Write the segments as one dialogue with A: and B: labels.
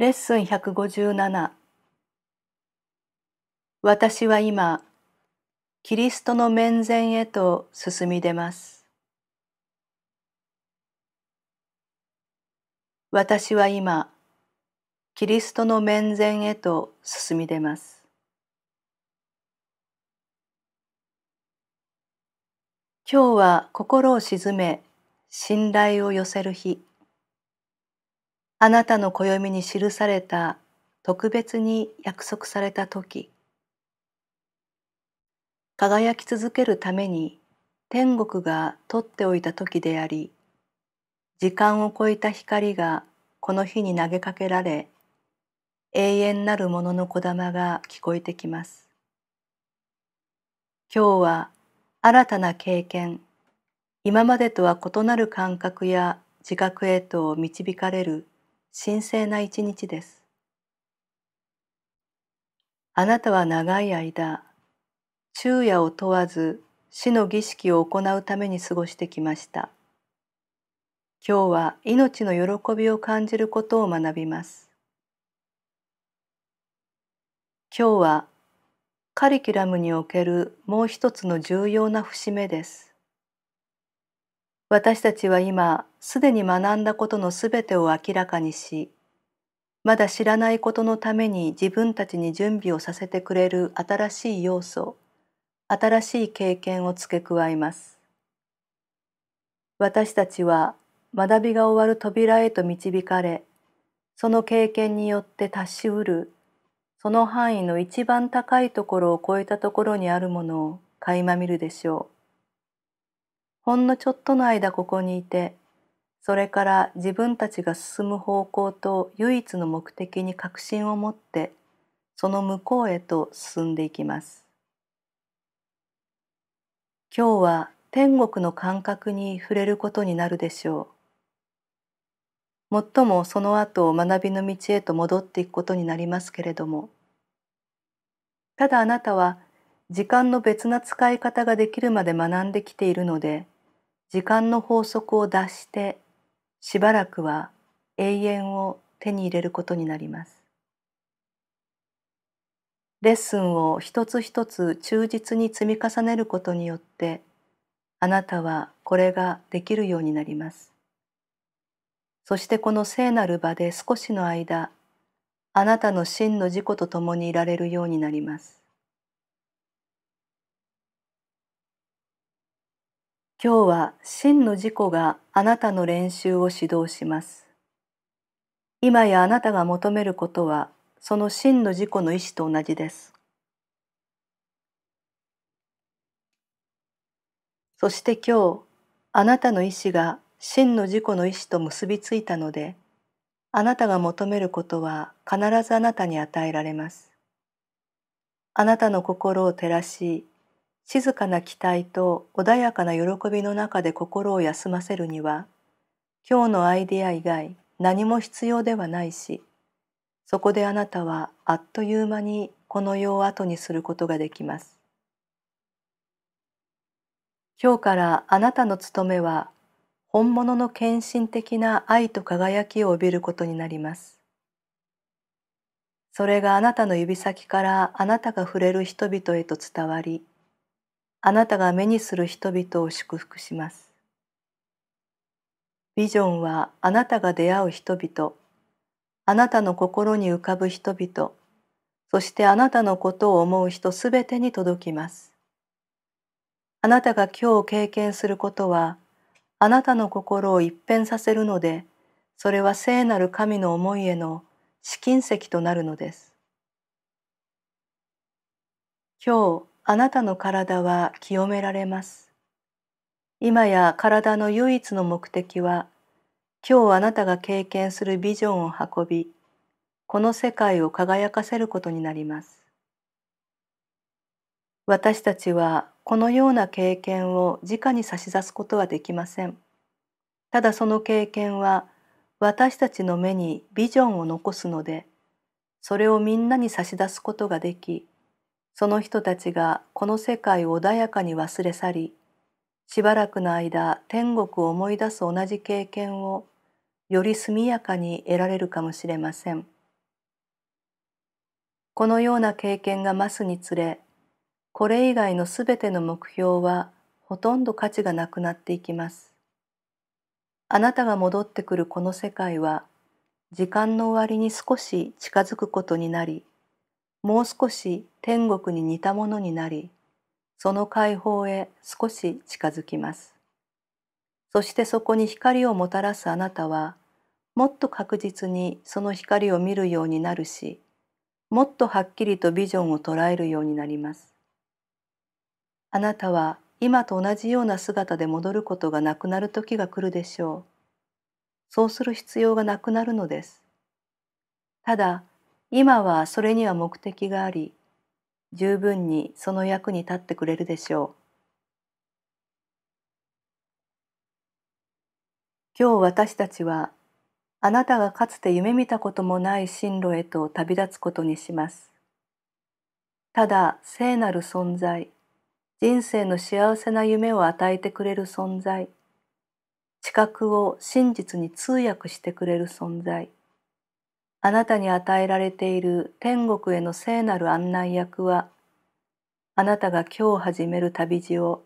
A: レッスン157私は今キリストの面前へと進み出ます私は今キリストの面前へと進み出ます今日は心を静め信頼を寄せる日あなたの暦に記された特別に約束された時輝き続けるために天国が取っておいた時であり時間を超えた光がこの日に投げかけられ永遠なるもののこだまが聞こえてきます。今日は新たな経験今までとは異なる感覚や自覚へと導かれる神聖な一日です。あなたは長い間、昼夜を問わず死の儀式を行うために過ごしてきました。今日は命の喜びを感じることを学びます。今日はカリキュラムにおけるもう一つの重要な節目です。私たちは今すでに学んだことのすべてを明らかにしまだ知らないことのために自分たちに準備をさせてくれる新しい要素新しい経験を付け加えます私たちは学びが終わる扉へと導かれその経験によって達しうるその範囲の一番高いところを超えたところにあるものを垣間見るでしょう。ほんのちょっとの間ここにいてそれから自分たちが進む方向と唯一の目的に確信を持ってその向こうへと進んでいきます。今日は天国の感覚に触れることになるでしょう。もっともその後学びの道へと戻っていくことになりますけれどもただあなたは時間の別な使い方ができるまで学んできているので時間の法則を脱してしばらくは永遠を手に入れることになりますレッスンを一つ一つ忠実に積み重ねることによってあなたはこれができるようになりますそしてこの聖なる場で少しの間あなたの真の自己と共にいられるようになります今日は真の自己があなたの練習を指導します。今やあなたが求めることはその真の自己の意思と同じです。そして今日あなたの意思が真の自己の意思と結びついたのであなたが求めることは必ずあなたに与えられます。あなたの心を照らし静かな期待と穏やかな喜びの中で心を休ませるには今日のアイデア以外何も必要ではないしそこであなたはあっという間にこの世を後にすることができます。今日からあなたの務めは本物の献身的な愛と輝きを帯びることになります。それがあなたの指先からあなたが触れる人々へと伝わりあなたが目にする人々を祝福します。ビジョンはあなたが出会う人々、あなたの心に浮かぶ人々、そしてあなたのことを思う人すべてに届きます。あなたが今日経験することは、あなたの心を一変させるので、それは聖なる神の思いへの試金石となるのです。今日あなたの体は清められます。今や体の唯一の目的は、今日あなたが経験するビジョンを運び、この世界を輝かせることになります。私たちはこのような経験を直に差し出すことはできません。ただその経験は私たちの目にビジョンを残すので、それをみんなに差し出すことができ、その人たちがこの世界を穏やかに忘れ去りしばらくの間天国を思い出す同じ経験をより速やかに得られるかもしれませんこのような経験が増すにつれこれ以外のすべての目標はほとんど価値がなくなっていきますあなたが戻ってくるこの世界は時間の終わりに少し近づくことになりもう少し天国に似たものになりその解放へ少し近づきますそしてそこに光をもたらすあなたはもっと確実にその光を見るようになるしもっとはっきりとビジョンを捉えるようになりますあなたは今と同じような姿で戻ることがなくなる時が来るでしょうそうする必要がなくなるのですただ今はそれには目的があり十分にその役に立ってくれるでしょう今日私たちはあなたがかつて夢見たこともない進路へと旅立つことにしますただ聖なる存在人生の幸せな夢を与えてくれる存在知覚を真実に通訳してくれる存在あなたに与えられている天国への聖なる案内役は、あなたが今日始める旅路を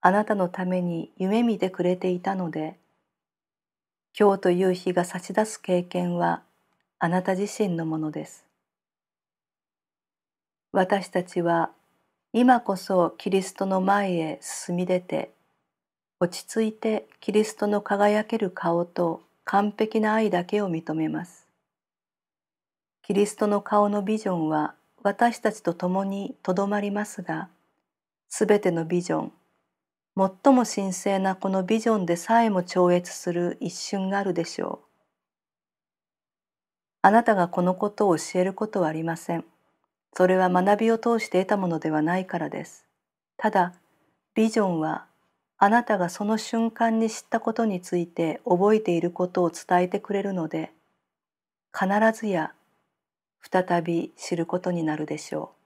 A: あなたのために夢見てくれていたので、今日という日が差し出す経験はあなた自身のものです。私たちは今こそキリストの前へ進み出て、落ち着いてキリストの輝ける顔と完璧な愛だけを認めます。キリストの顔のビジョンは私たちと共にとどまりますがすべてのビジョン最も神聖なこのビジョンでさえも超越する一瞬があるでしょう。あなたがこのことを教えることはありません。それは学びを通して得たものではないからです。ただ、ビジョンはあなたがその瞬間に知ったことについて覚えていることを伝えてくれるので、必ずや再び知ることになるでしょう。